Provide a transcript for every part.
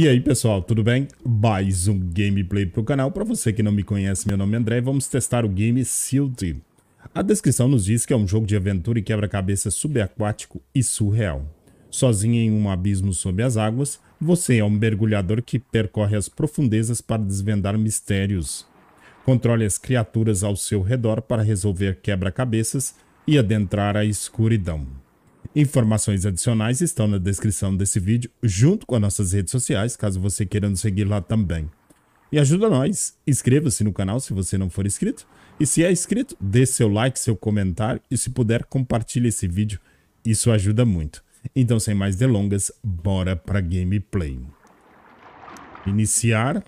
E aí pessoal, tudo bem? Mais um gameplay pro canal. Para você que não me conhece, meu nome é André e vamos testar o game Silt. A descrição nos diz que é um jogo de aventura e quebra-cabeça subaquático e surreal. Sozinho em um abismo sob as águas, você é um mergulhador que percorre as profundezas para desvendar mistérios. Controle as criaturas ao seu redor para resolver quebra-cabeças e adentrar a escuridão. Informações adicionais estão na descrição desse vídeo, junto com as nossas redes sociais, caso você queira nos seguir lá também. E ajuda nós, inscreva-se no canal se você não for inscrito, e se é inscrito, dê seu like, seu comentário, e se puder, compartilhe esse vídeo, isso ajuda muito. Então, sem mais delongas, bora para gameplay. Iniciar.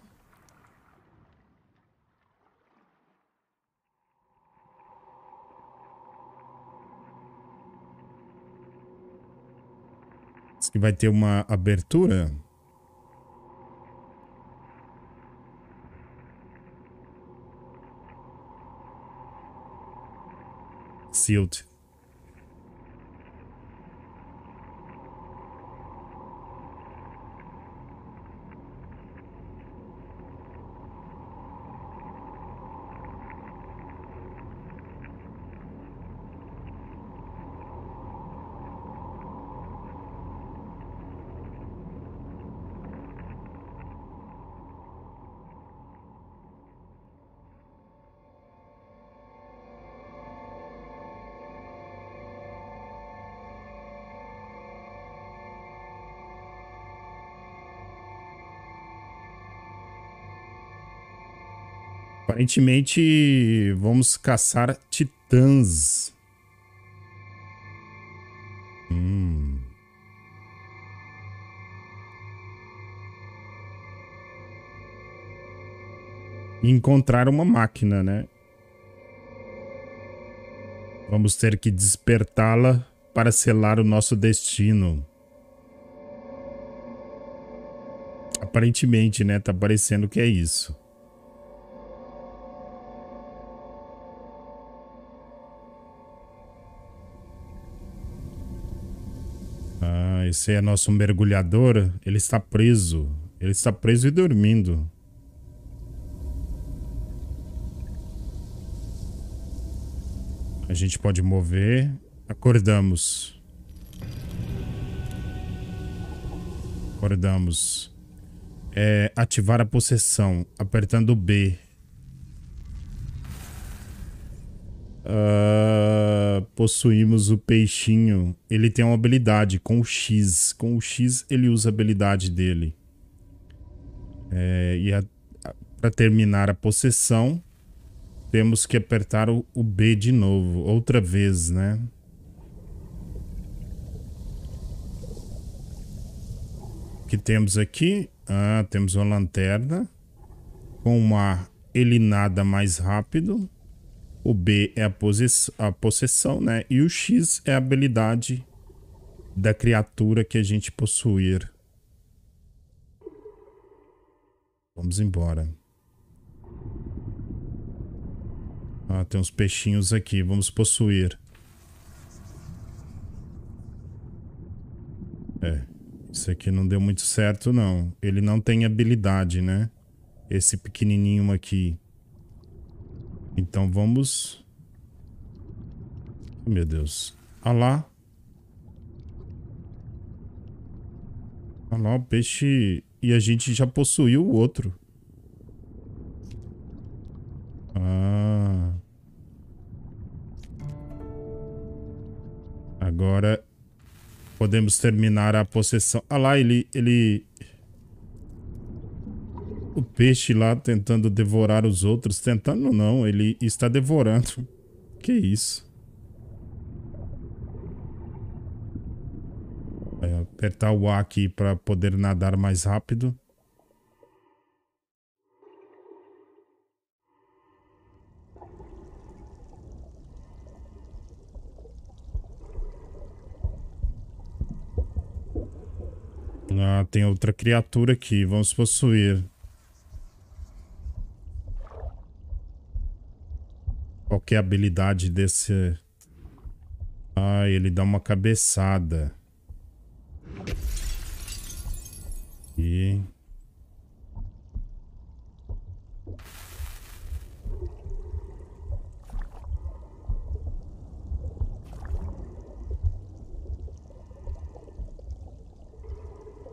Diz que vai ter uma abertura. Sealed. Aparentemente, vamos caçar titãs. Hum. encontrar uma máquina, né? Vamos ter que despertá-la para selar o nosso destino. Aparentemente, né? Tá parecendo que é isso. Esse é nosso mergulhador. Ele está preso. Ele está preso e dormindo. A gente pode mover. Acordamos. Acordamos. É ativar a possessão, apertando B. uh, possuímos o peixinho. Ele tem uma habilidade com o X. Com o X ele usa a habilidade dele. É, e para terminar a possessão, temos que apertar o, o B de novo. Outra vez, né? O que temos aqui? Ah, temos uma lanterna. Com uma ele nada mais rápido o B é a, a possessão, né? E o X é a habilidade da criatura que a gente possuir. Vamos embora. Ah, tem uns peixinhos aqui. Vamos possuir. É. Isso aqui não deu muito certo, não. Ele não tem habilidade, né? Esse pequenininho aqui. Então vamos... Oh, meu Deus. Olha lá. Olha lá, o peixe... E a gente já possuiu o outro. Ah... Agora podemos terminar a possessão. Olha lá, ele, ele peixe lá tentando devorar os outros. Tentando não, ele está devorando. Que isso? É, apertar o A aqui para poder nadar mais rápido. Ah, tem outra criatura aqui. Vamos possuir. que é a habilidade desse... Ah, ele dá uma cabeçada. E...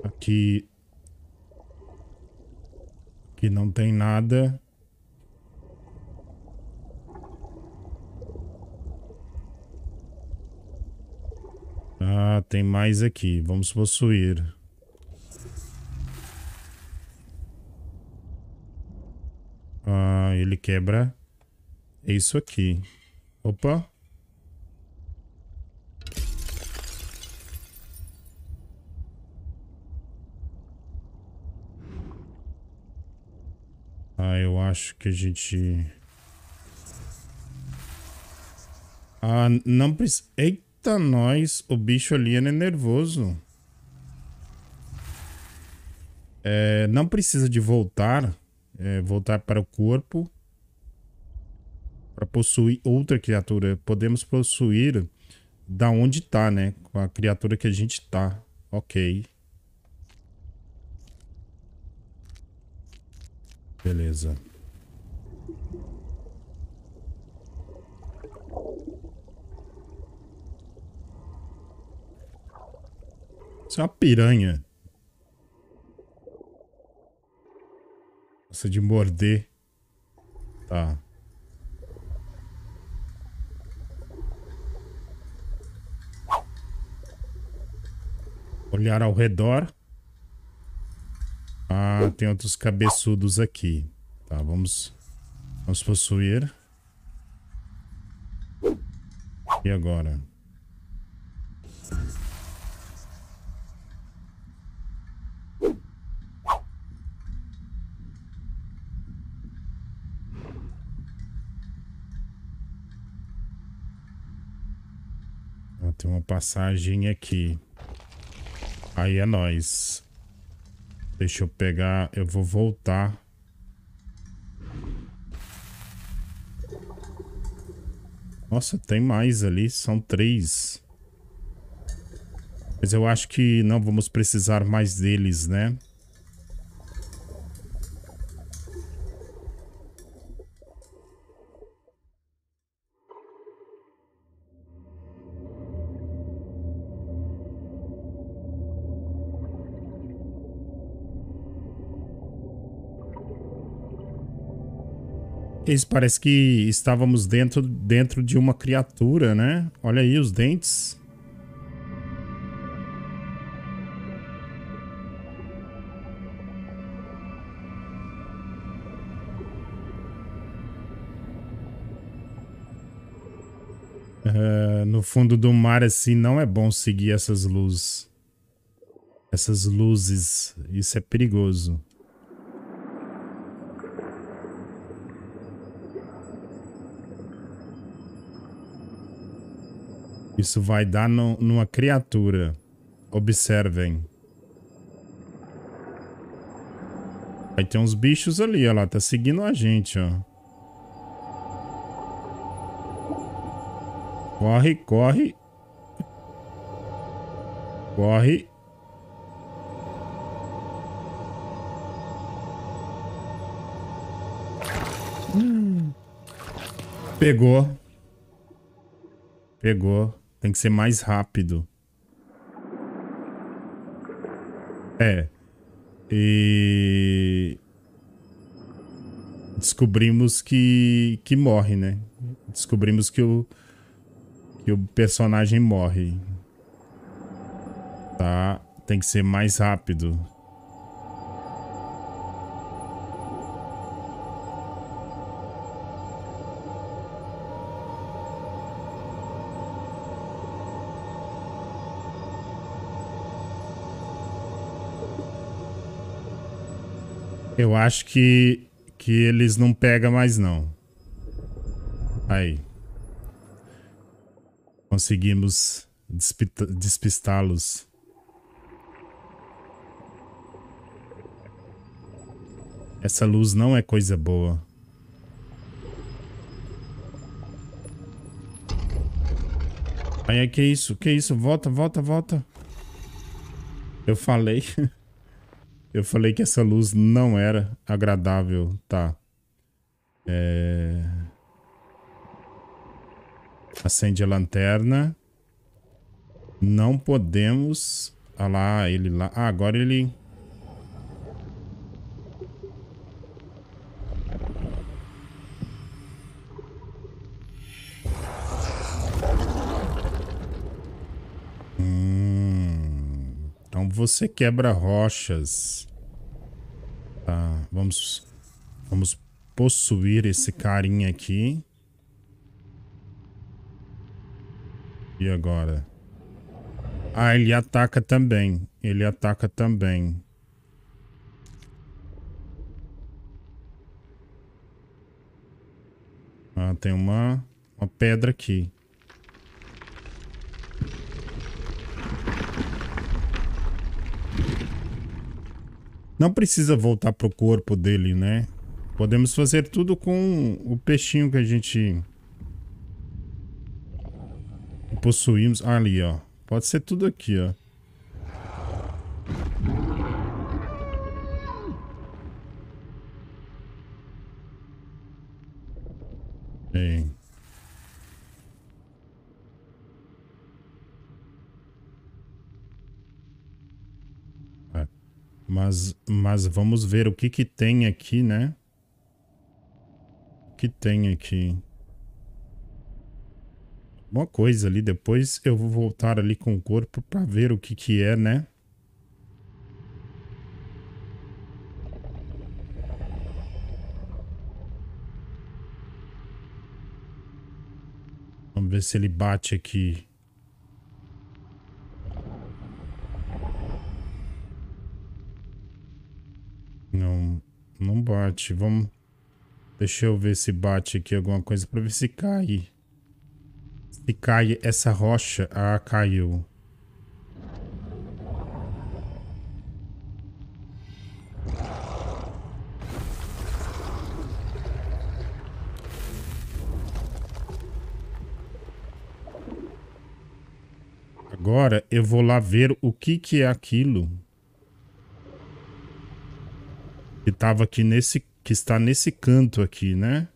Aqui... Aqui não tem nada... tem mais aqui. Vamos possuir. Ah, ele quebra é isso aqui. Opa. Ah, eu acho que a gente... Ah, não precisa... Eita, nós. O bicho ali é nervoso. É, não precisa de voltar. É, voltar para o corpo. Para possuir outra criatura. Podemos possuir da onde tá, né? Com a criatura que a gente tá. Ok. Beleza. Isso é uma piranha. Nossa, de morder. Tá. Olhar ao redor. Ah, tem outros cabeçudos aqui. Tá, vamos... Vamos possuir. E agora? Ó, tem uma passagem aqui. Aí é nós. Deixa eu pegar... Eu vou voltar... Nossa, tem mais ali. São três. Mas eu acho que não vamos precisar mais deles, né? Isso parece que estávamos dentro, dentro de uma criatura, né? Olha aí os dentes. Uh, no fundo do mar, assim, não é bom seguir essas luzes. Essas luzes. Isso é perigoso. Isso vai dar no, numa criatura. Observem. Vai ter uns bichos ali, ó lá. Tá seguindo a gente, ó. Corre, corre. Corre. Hum. Pegou. Pegou. Tem que ser mais rápido. É. E. Descobrimos que. que morre, né? Descobrimos que o. que o personagem morre. Tá? Tem que ser mais rápido. Eu acho que, que eles não pegam mais, não. Aí. Conseguimos despistá-los. Essa luz não é coisa boa. Aí, é que é isso? Que é isso? Volta, volta, volta. Eu falei. Eu falei que essa luz não era agradável, tá? É... Acende a lanterna. Não podemos... Ah lá, ele lá... Ah, agora ele você quebra rochas. Tá, vamos... Vamos possuir esse carinha aqui. E agora? Ah, ele ataca também. Ele ataca também. Ah, tem uma, uma pedra aqui. Não precisa voltar pro corpo dele, né? Podemos fazer tudo com o peixinho que a gente possuímos. Ah, ali, ó. Pode ser tudo aqui, ó. Bem. Mas, mas vamos ver o que que tem aqui, né? O que tem aqui? Uma coisa ali, depois eu vou voltar ali com o corpo para ver o que que é, né? Vamos ver se ele bate aqui. Não bate. Vamos... Deixa eu ver se bate aqui alguma coisa pra ver se cai. Se cai essa rocha. Ah, caiu. Agora eu vou lá ver o que que é aquilo que tava aqui nesse, que está nesse canto aqui, né?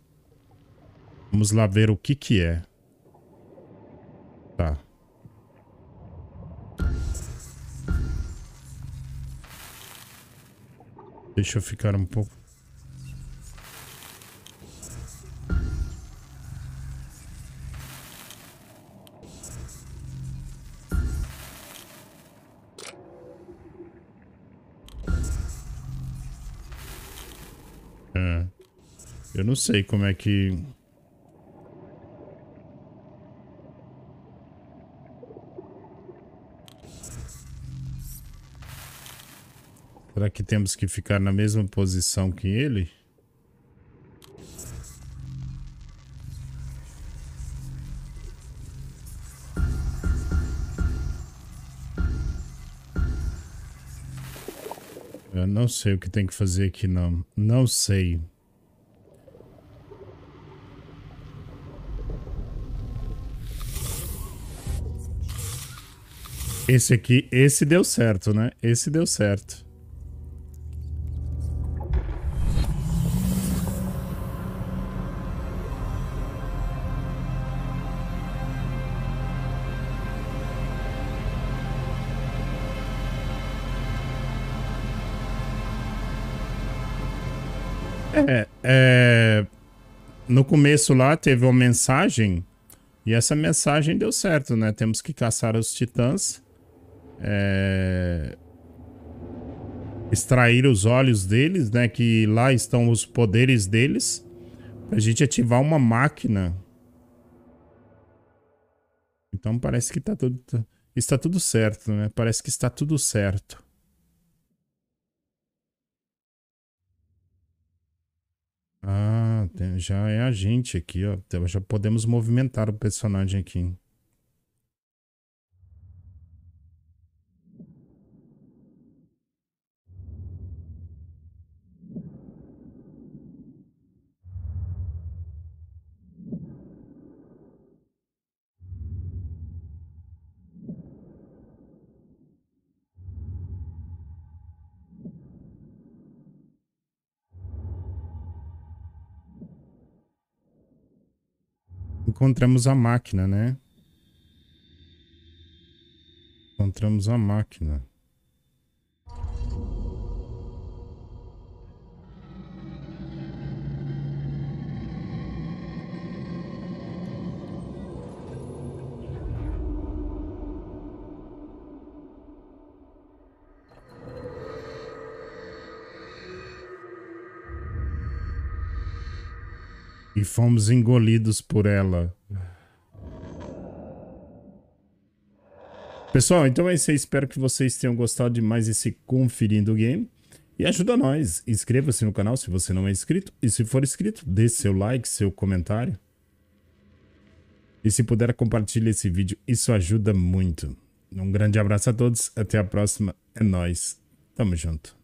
Vamos lá ver o que que é. Tá. Deixa eu ficar um pouco não sei como é que... Será que temos que ficar na mesma posição que ele? Eu não sei o que tem que fazer aqui, não. Não sei. Esse aqui, esse deu certo, né? Esse deu certo. É, é, no começo lá teve uma mensagem e essa mensagem deu certo, né? Temos que caçar os titãs é, extrair os olhos deles, né? Que lá estão os poderes deles. Pra gente ativar uma máquina. Então parece que tá tudo. Tá, está tudo certo, né? Parece que está tudo certo. Ah, tem, já é a gente aqui, ó. Então, já podemos movimentar o personagem aqui. Encontramos a máquina, né? Encontramos a máquina. e fomos engolidos por ela. Pessoal, então é isso aí. Espero que vocês tenham gostado de mais esse Conferindo o Game. E ajuda nós. Inscreva-se no canal se você não é inscrito. E se for inscrito, dê seu like, seu comentário. E se puder, compartilhe esse vídeo. Isso ajuda muito. Um grande abraço a todos. Até a próxima. É nóis. Tamo junto.